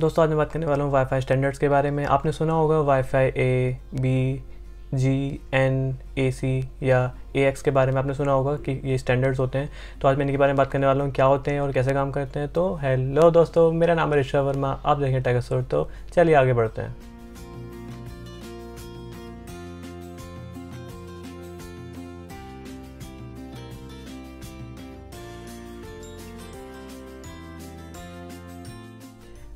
दोस्तों आज मैं बात करने वाला हूँ वाईफाई स्टैंडर्ड्स के बारे में आपने सुना होगा wifi A B G N A C या ए एक्स के बारे में आपने सुना होगा कि ये स्टैंडर्ड्स होते हैं तो आज मैं इनके बारे में बात करने वाला हूँ क्या होते हैं और कैसे काम करते हैं तो हेलो दोस्तों मेरा नाम है ऋषा वर्मा आप देखें टेगसोर तो चलिए आगे बढ़ते हैं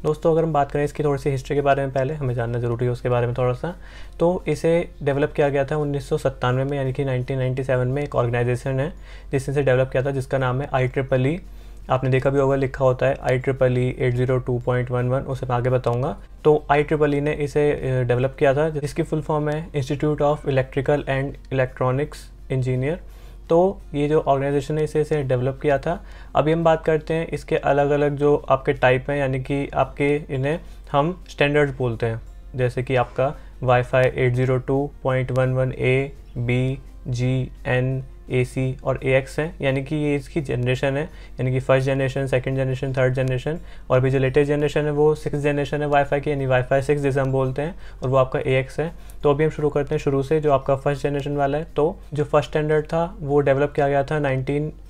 दोस्तों अगर हम बात करें इसकी थोड़ी सी हिस्ट्री के बारे में पहले हमें जानना ज़रूरी है उसके बारे में थोड़ा सा तो इसे डेवलप किया गया था उन्नीस में यानी कि 1997 में एक ऑर्गेनाइजेशन है जिसने इसे डेवलप किया था जिसका नाम है आई ट्रिपल ई आपने देखा भी होगा लिखा होता है I triple E eight zero two point one one उसे मैं आगे बताऊंगा तो आई ट्रिपल ई ने इसे डेवलप किया था जिसकी फुल फॉर्म है institute of electrical and electronics engineer तो ये जो ऑर्गेनाइजेशन है इसे इसे डेवलप किया था अभी हम बात करते हैं इसके अलग अलग जो आपके टाइप हैं यानी कि आपके इन्हें हम स्टैंडर्ड बोलते हैं जैसे कि आपका wifi eight zero two point one one A B G N A C और ए एक्स है यानी कि ये इसकी जनरेशन है यानी कि first generation second generation third generation और अभी जो लेटेस्ट जनरेशन है वो सिक्स जनरेशन है वाईफाई की यानी वाईफाई सिक्स जिसे हम बोलते हैं और वो आपका ए एक्स है तो अभी हम शुरू करते हैं शुरू से जो आपका फर्स्ट जनरेशन वाला है तो जो फर्स्ट स्टैंडर्ड था वो डेवलप किया गया था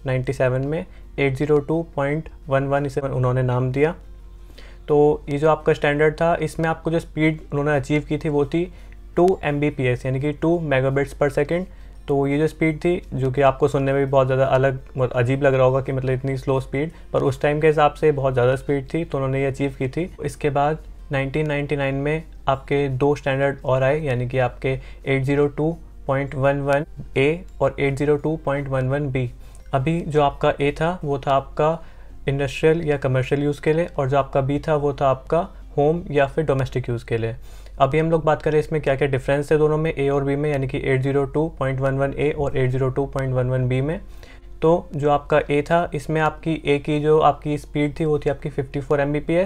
नाइनटीन में eight zero two point one one इसे उन्होंने नाम दिया तो ये जो आपका स्टैंडर्ड था इसमें आपको जो स्पीड उन्होंने अचीव की थी वो थी two M B P S यानी कि टू मेगाबिट्स पर सेकेंड तो ये जो स्पीड थी जो कि आपको सुनने में भी बहुत ज़्यादा अलग अजीब लग रहा होगा कि मतलब इतनी स्लो स्पीड पर उस टाइम के हिसाब से बहुत ज़्यादा स्पीड थी तो उन्होंने ये अचीव की थी इसके बाद 1999 में आपके दो स्टैंडर्ड और आए यानी कि आपके 802.11 ए और 802.11 बी अभी जो आपका ए था वो था आपका इंडस्ट्रियल या कमर्शियल यूज़ के लिए और जो आपका बी था वो था आपका होम या फिर डोमेस्टिक यूज़ के लिए अभी हम लोग बात करें इसमें क्या क्या डिफरेंस है दोनों में ए और बी में यानी कि वन ए और वन बी में तो जो आपका ए था इसमें आपकी ए की जो आपकी स्पीड थी वो थी आपकी 54 फोर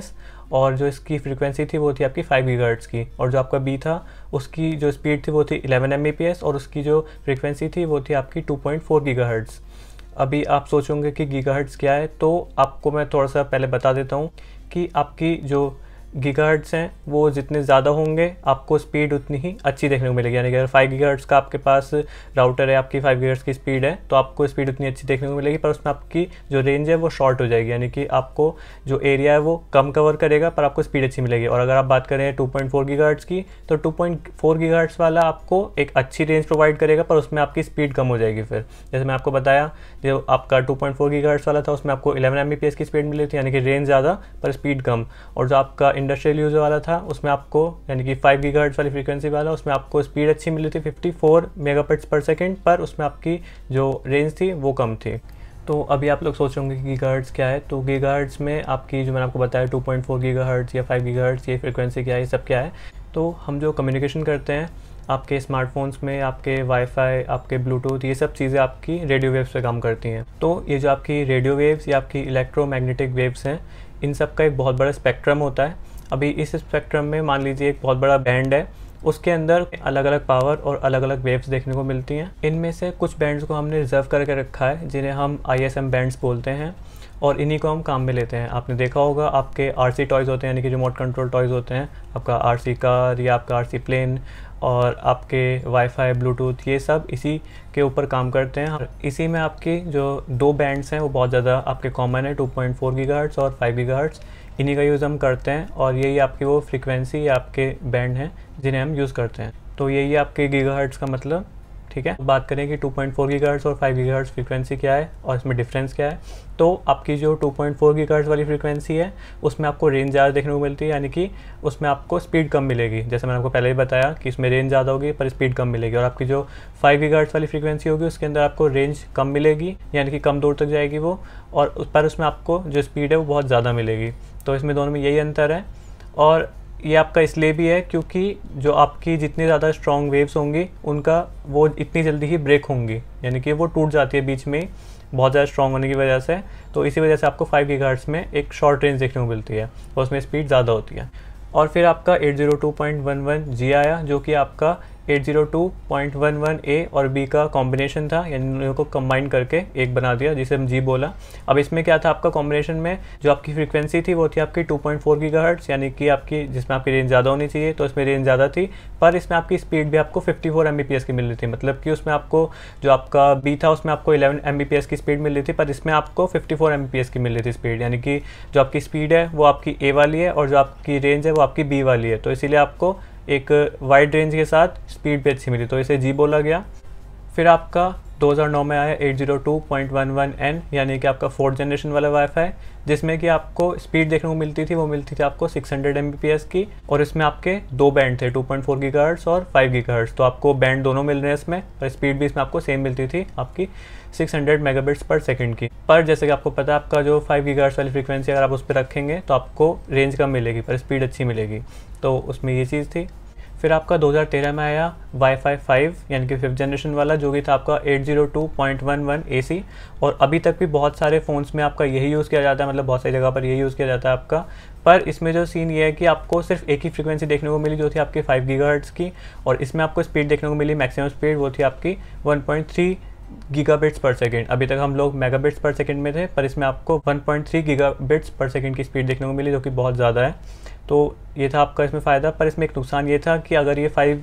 और जो इसकी फ्रीक्वेंसी थी वो थी आपकी 5 गीगाहर्ट्ज़ की और जो आपका बी था उसकी जो स्पीड थी वो थी 11 एम और उसकी जो फ्रीक्वेंसी थी वो थी आपकी 2.4 पॉइंट अभी आप सोचोगे कि गीगाहर्ट्ज़ क्या है तो आपको मैं थोड़ा सा पहले बता देता हूँ कि आपकी जो गीगार्ड्स हैं वो जितने ज़्यादा होंगे आपको स्पीड उतनी ही अच्छी देखने को मिलेगी यानी कि अगर फाइव गीगार्ड्स का आपके पास राउटर है आपकी फाइव गीगार्ड्स की स्पीड है तो आपको स्पीड उतनी अच्छी देखने को मिलेगी पर उसमें आपकी जो रेंज है वो शॉर्ट हो जाएगी यानी कि आपको जो एरिया है वो कम कवर करेगा पर आपको स्पीड अच्छी मिलेगी और अगर आप बात करें टू पॉइंट फोर गीगाहर्ट्स की तो टू पॉइंट फोर गीगाहर्ट्स वाला आपको एक अच्छी रेंज प्रोवाइड करेगा पर उसमें आपकी स्पीड कम हो जाएगी फिर जैसे मैं आपको बताया जो आपका टू पॉइंट फोर गीगाहर्ट्स वाला था उसमें आपको इलेवन एम की स्पीड मिली थी यानी कि रेंज ज़्यादा पर स्पीड कम और जो आपका इंडस्ट्रियल यूज़ वाला था उसमें आपको यानी कि फाइव गी वाली फ्रीक्वेंसी वाला उसमें आपको स्पीड अच्छी मिली थी 54 फोर पर सेकेंड पर उसमें आपकी जो रेंज थी वो कम थी तो अभी आप लोग सोच रहे होंगे कि गीगाहर्ट्स क्या है तो गीगाहर्ट्स में आपकी जो मैंने आपको बताया 2.4 पॉइंट या 5 गीगाहर्ट्स ये फ्रिक्वेंसी क्या है ये सब क्या है तो हम जो कम्युनिकेशन करते हैं आपके स्मार्टफोन्स में आपके वाईफाई आपके ब्लूटूथ ये सब चीज़ें आपकी रेडियो वेव्स पे काम करती हैं तो ये जो आपकी रेडियो वेव्स या आपकी इलेक्ट्रोमैग्नेटिक वेव्स हैं इन सब का एक बहुत बड़ा स्पेक्ट्रम होता है अभी इस स्पेक्ट्रम में मान लीजिए एक बहुत बड़ा बैंड है उसके अंदर अलग अलग पावर और अलग अलग वेव्स देखने को मिलती हैं इनमें से कुछ बैंड्स को हमने रिजर्व करके रखा है जिन्हें हम आई बैंड्स बोलते हैं और इन्हीं को हम काम में लेते हैं आपने देखा होगा आपके आर सी टॉयज़ होते हैं यानी कि रिमोट कंट्रोल टॉयज़ होते हैं आपका आर सी कार या आपका आर सी प्लेन और आपके वाईफाई ब्लूटूथ ये सब इसी के ऊपर काम करते हैं इसी में आपके जो दो बैंड्स हैं वो बहुत ज़्यादा आपके कॉमन है टू पॉइंट फोर गीगाहर्ट्ज़ और फाइव गीगाहर्ट्ज़ इन्हीं का यूज़ हम करते हैं और यही आपकी वो फ्रिक्वेंसी आपके बैंड हैं जिन्हें हम यूज़ करते हैं तो यही आपके हर्ट्स का मतलब ठीक है बात करें कि 2.4 पॉइंट और 5 गीगाहर्ट्ज फ्रीक्वेंसी क्या है और इसमें डिफरेंस क्या है तो आपकी जो 2.4 पॉइंट वाली फ्रीक्वेंसी है उसमें आपको रेंज ज़्यादा देखने को मिलती है यानी कि उसमें आपको स्पीड कम मिलेगी जैसे मैंने आपको पहले ही बताया कि इसमें रेंज ज़्यादा होगी पर स्पीड कम मिलेगी और आपकी जो 5 गी वाली फ्रीक्वेंसी होगी उसके अंदर आपको रेंज कम मिलेगी यानी कि कम दूर तक जाएगी वो और उस पर उसमें आपको जो स्पीड है वो बहुत ज़्यादा मिलेगी तो इसमें दोनों में यही अंतर है और ये आपका इसलिए भी है क्योंकि जो आपकी जितनी ज़्यादा स्ट्रॉन्ग वेव्स होंगी उनका वो इतनी जल्दी ही ब्रेक होंगी यानी कि वो टूट जाती है बीच में बहुत ज़्यादा स्ट्रॉन्ग होने की वजह से तो इसी वजह से आपको फाइव गीगाहर्ट्स में एक शॉर्ट रेंज देखने को मिलती है और उसमें स्पीड ज़्यादा होती है और फिर आपका eight zero two point one one G आया जो कि आपका 802.11a और b का कॉम्बिनेशन था यानी उनको कंबाइन करके एक बना दिया जिसे हम जी बोला अब इसमें क्या था आपका कॉम्बिनेशन में जो आपकी फ्रीक्वेंसी थी वो थी आपकी 2.4 पॉइंट यानी कि आपकी जिसमें आपकी रेंज ज़्यादा होनी चाहिए तो इसमें रेंज ज़्यादा थी पर इसमें आपकी स्पीड भी आपको 54 फोर की मिल रही थी मतलब कि उसमें आपको जो आपका बी था उसमें आपको इलेवन एम की स्पीड मिल रही थी पर इसमें आपको फिफ्टी फोर की मिल रही थी स्पीड यानी कि जो आपकी स्पीड है वो आपकी ए वाली है और जो आपकी रेंज है वो आपकी बी वाली है तो इसीलिए आपको एक वाइड रेंज के साथ स्पीड भी अच्छी मिली तो इसे जी बोला गया फिर आपका 2009 में आया 802.11n यानी कि आपका फोर्थ जनरेशन वाला वाईफाई जिसमें कि आपको स्पीड देखने को मिलती थी वो मिलती थी आपको 600 हंड्रेड की और इसमें आपके दो बैंड थे 2.4 पॉइंट और 5 गी तो आपको बैंड दोनों मिल रहे हैं इसमें और स्पीड भी इसमें आपको सेम मिलती थी आपकी 600 हंड्रेड मेगाबिट्स पर सेकेंड की पर जैसे कि आपको पता है आपका जो फाइव गी वाली फ्रिक्वेंसी अगर आप उस पर रखेंगे तो आपको रेंज कम मिलेगी पर स्पीड अच्छी मिलेगी तो उसमें ये चीज़ थी फिर आपका 2013 में आया वाई फाई फाइव यानी कि फिफ्थ जनरेशन वाला जो कि था आपका 802.11 AC और अभी तक भी बहुत सारे फ़ोन्स में आपका यही यूज़ किया जाता है मतलब बहुत सारी जगह पर यही यूज़ किया जाता है आपका पर इसमें जो सीन ये है कि आपको सिर्फ एक ही फ्रीक्वेंसी देखने को मिली जो थी आपकी फाइव गीगा की और इसमें आपको स्पीड देखने को मिली मैक्सिमम स्पीड वो थी आपकी वन गीगाबिट्स पर सेकेंड अभी तक हम लोग मेगाबिट्स पर सेकेंड में थे पर इसमें आपको 1.3 गीगाबिट्स पर सेकेंड की स्पीड देखने को मिली जो कि बहुत ज़्यादा है तो ये था आपका इसमें फ़ायदा पर इसमें एक नुकसान ये था कि अगर ये फाइव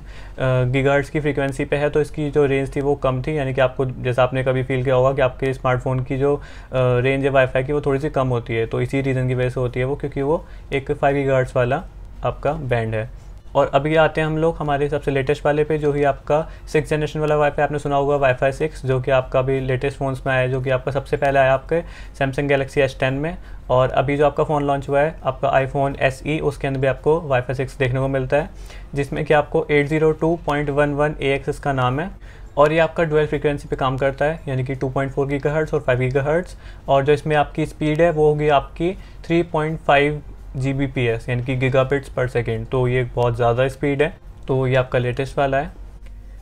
गीगार्ड्स की फ्रीक्वेंसी पे है तो इसकी जो रेंज थी वो कम थी यानी कि आपको जैसा आपने कभी फील किया होगा कि आपके स्मार्टफोन की जो रेंज है वाईफाई की वो थोड़ी सी कम होती है तो इसी रीज़न की वजह से होती है वो क्योंकि वो एक फाइव गीगार्ड्स वाला आपका बैंड है और अभी आते हैं हम लोग हमारे सबसे लेटेस्ट वाले पे जो ही आपका सिक्स जनरेशन वाला वाईफाई आपने सुना होगा वाईफाई सिक्स जो कि आपका अभी लेटेस्ट फ़ोन्स में आया जो कि आपका सबसे पहले आया आपके सैमसंग गैलेक्सी एस टेन में और अभी जो आपका फ़ोन लॉन्च हुआ है आपका आईफोन एस ई उसके अंदर भी आपको वाईफाई सिक्स देखने को मिलता है जिसमें कि आपको eight zero two point one one A X इसका नाम है और ये आपका डुअल फ्रीक्वेंसी पे काम करता है यानी कि 2.4 हर्ट्स और 5 गीगाहर्ट्ज़ और जो इसमें आपकी स्पीड है वो होगी आपकी 3.5 जी बी पी एस यानी कि पिट्स पर सेकेंड तो ये बहुत ज़्यादा स्पीड है तो ये आपका लेटेस्ट वाला है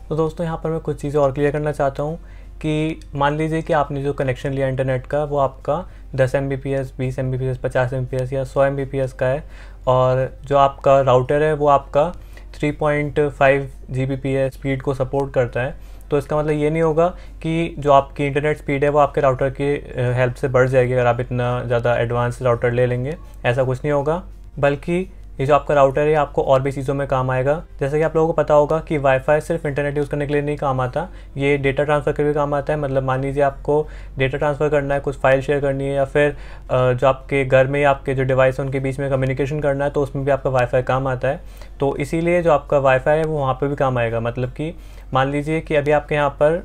तो दोस्तों यहाँ पर मैं कुछ चीज़ें और क्लियर करना चाहता हूँ कि मान लीजिए कि आपने जो कनेक्शन लिया इंटरनेट का वो आपका 10 एम बी पी एस बीस एम बी पी एस पचास एम पी एस या सौ एम बी पी एस का है और जो आपका राउटर है वो आपका 3.5 point five G B P S speed को सपोर्ट करता है तो इसका मतलब ये नहीं होगा कि जो आपकी इंटरनेट स्पीड है वो आपके राउटर की हेल्प से बढ़ जाएगी अगर आप इतना ज़्यादा एडवांस राउटर ले लेंगे ऐसा कुछ नहीं होगा बल्कि ये जो आपका राउटर है आपको और भी चीज़ों में काम आएगा जैसे कि आप लोगों को पता होगा कि वाईफाई सिर्फ इंटरनेट यूज़ करने के लिए नहीं काम आता ये डेटा ट्रांसफ़र के लिए काम आता है मतलब मान लीजिए आपको डेटा ट्रांसफ़र करना है कुछ फाइल शेयर करनी है या फिर जो आपके घर में आपके जो डिवाइस है उनके बीच में कम्युनिकेशन करना है तो उसमें भी आपका वाईफाई काम आता है तो इसीलिए जो आपका वाईफाई है वो वहाँ पर भी काम आएगा मतलब कि मान लीजिए कि अभी आपके यहाँ पर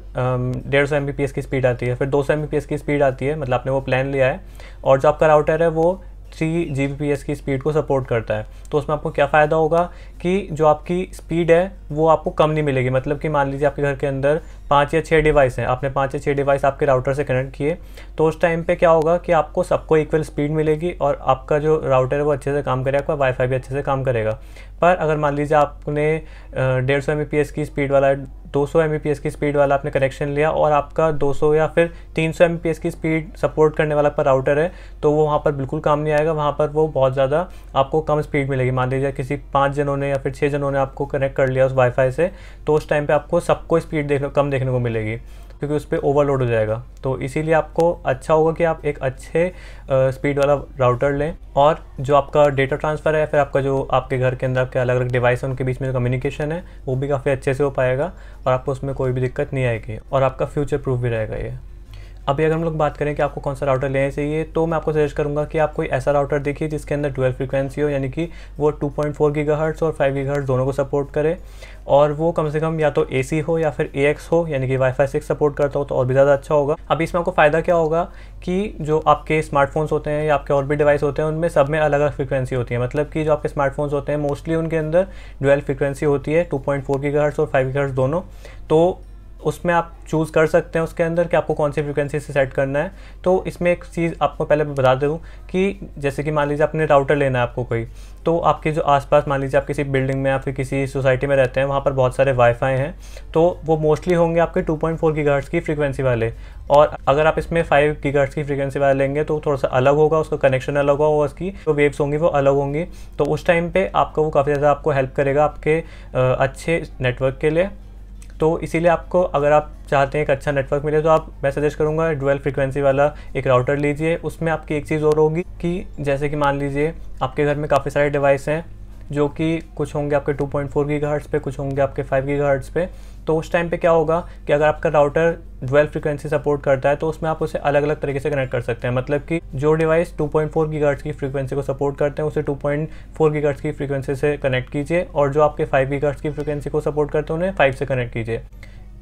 डेढ़ सौ एम की स्पीड आती है फिर दो सौ एम की स्पीड आती है मतलब आपने वो प्लान लिया है और जो आपका राउटर है वो थ्री जी की स्पीड को सपोर्ट करता है तो उसमें आपको क्या फ़ायदा होगा कि जो आपकी स्पीड है वो आपको कम नहीं मिलेगी मतलब कि मान लीजिए आपके घर के अंदर पाँच या छः डिवाइस हैं आपने पाँच या छः डिवाइस आपके राउटर से कनेक्ट किए तो उस टाइम पे क्या होगा कि आपको सबको इक्वल स्पीड मिलेगी और आपका जो राउटर है वो अच्छे से काम करेगा आपका वाईफाई भी अच्छे से काम करेगा पर अगर मान लीजिए आपने डेढ़ सौ एम की स्पीड वाला 200 एम की स्पीड वाला आपने कनेक्शन लिया और आपका 200 या फिर 300 एम की स्पीड सपोर्ट करने वाला पर राउटर है तो वो वहाँ पर बिल्कुल काम नहीं आएगा वहाँ पर वो बहुत ज़्यादा आपको कम स्पीड मिलेगी मान लीजिए किसी पाँच जनों ने या फिर छः जनों ने आपको कनेक्ट कर लिया उस वाईफाई से तो उस टाइम पर आपको सबको स्पीड देख कम देखने को मिलेगी क्योंकि उस पर ओवरलोड हो जाएगा तो इसीलिए आपको अच्छा होगा कि आप एक अच्छे स्पीड वाला राउटर लें और जो आपका डेटा ट्रांसफ़र है फिर आपका जो आपके घर के अंदर आपके अलग अलग डिवाइस है उनके बीच में जो कम्युनिकेशन है वो भी काफ़ी अच्छे से हो पाएगा और आपको उसमें कोई भी दिक्कत नहीं आएगी और आपका फ्यूचर प्रूफ भी रहेगा ये अभी अगर हम लोग बात करें कि आपको कौन सा राउटर लेना चाहिए तो मैं आपको सजेस्ट करूँगा कि आप कोई ऐसा राउटर देखिए जिसके अंदर डुअल फ्रीक्वेंसी हो यानी कि वो 2.4 पॉइंट और 5 गीगाहर्ट्ज़ दोनों को सपोर्ट करे और वो कम से कम या तो ए हो या फिर ए हो यानी कि वाईफाई सिक्स सपोर्ट करता हो तो और भी ज़्यादा अच्छा होगा अभी इसमें आपको फ़ायदा क्या होगा कि जो आपके स्मार्टफोन्स होते हैं या आपके और भी डिवाइस होते हैं उनमें सब में अलग अलग फ्रीक्वेंसी होती है मतलब कि जो आपके स्मार्टफोन्स होते हैं मोस्टली उनके अंदर डुअल फ्रीक्वेंसी होती है टू पॉइंट और फाइव गीगाहर्ट्ज़ दोनों तो उसमें आप चूज़ कर सकते हैं उसके अंदर कि आपको कौन सी फ्रिक्वेंसी से सेट करना है तो इसमें एक चीज़ आपको पहले मैं बता दूँ कि जैसे कि मान लीजिए आपने राउटर लेना है आपको कोई तो आपके जो आसपास मान लीजिए आप किसी बिल्डिंग में या फिर किसी सोसाइटी में रहते हैं वहाँ पर बहुत सारे वाईफाई हैं तो वो मोस्टली होंगे आपके 2.4 पॉइंट की फ्रीक्वेंसी वाले और अगर आप इसमें 5 गीगाहर्ट्ज की फ्रीक्वेंसी वाले लेंगे तो थोड़ा सा अलग होगा उसका कनेक्शन अलग होगा उसकी जो वेव्स होंगी वो अलग होंगी तो उस टाइम पर आपका वो काफ़ी ज़्यादा आपको हेल्प करेगा आपके अच्छे नेटवर्क के लिए तो इसीलिए आपको अगर आप चाहते हैं एक अच्छा नेटवर्क मिले तो आप मैं सजेस्ट करूँगा डुअल फ्रिक्वेंसी वाला एक राउटर लीजिए उसमें आपकी एक चीज़ और होगी कि जैसे कि मान लीजिए आपके घर में काफ़ी सारे डिवाइस हैं जो कि कुछ होंगे आपके 2.4 पॉइंट फोर पे कुछ होंगे आपके 5 गी पे तो उस टाइम पे क्या होगा कि अगर आपका राउटर ड्वेल्व फ्रीक्वेंसी सपोर्ट करता है तो उसमें आप उसे अलग अलग तरीके से कनेक्ट कर सकते हैं मतलब कि जो डिवाइस 2.4 पॉइंट की फ्रीक्वेंसी को सपोर्ट करते हैं उसे 2.4 पॉइंट की फ्रीक्वेंसी से कनेक्ट कीजिए और जो आपके फाइव गी की फ्रीक्वेंसी को सपोर्ट करते हैं उन्हें फाइव से कनेक्ट कीजिए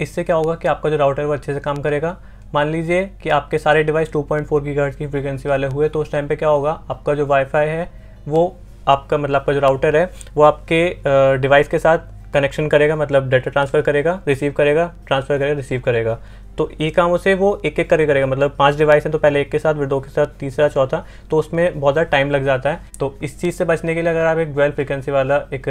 इससे क्या होगा कि आपका जो राउटर वो अच्छे से काम करेगा मान लीजिए कि आपके सारे डिवाइस 2.4 पॉइंट की फ्रीक्वेंसी वाले हुए तो उस टाइम पे क्या होगा आपका जो वाईफाई है वो आपका मतलब आपका जो राउटर है वो आपके डिवाइस के साथ कनेक्शन करेगा मतलब डाटा ट्रांसफ़र करेगा रिसीव करेगा ट्रांसफ़र करेगा रिसीव करेगा तो ये काम उसे वो एक एक करके करेगा मतलब पांच डिवाइस हैं तो पहले एक के साथ फिर दो के साथ तीसरा चौथा तो उसमें बहुत ज़्यादा टाइम लग जाता है तो इस चीज़ से बचने के लिए अगर आप एक डुअल फ्रिक्वेंसी वाला एक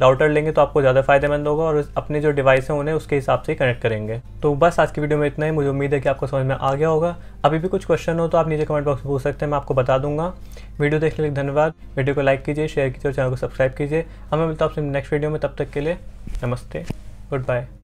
राउटर लेंगे तो आपको ज़्यादा फायदेमंद होगा और अपने जो डिवाइस हैं उन्हें उसके हिसाब से कनेक्ट करेंगे तो बस आज की वीडियो में इतना ही मुझे उम्मीद है कि आपको समझ में आ गया होगा अभी भी कुछ क्वेश्चन हो तो आप नीचे कमेंट बॉक्स में पूछ सकते हैं मैं आपको बता दूंगा वीडियो देखने के लिए धन्यवाद वीडियो को लाइक कीजिए शेयर कीजिए और चैनल को सब्सक्राइब कीजिए हमें मिलता हूँ आपसे नेक्स्ट वीडियो में तब तक के लिए नमस्ते गुड बाय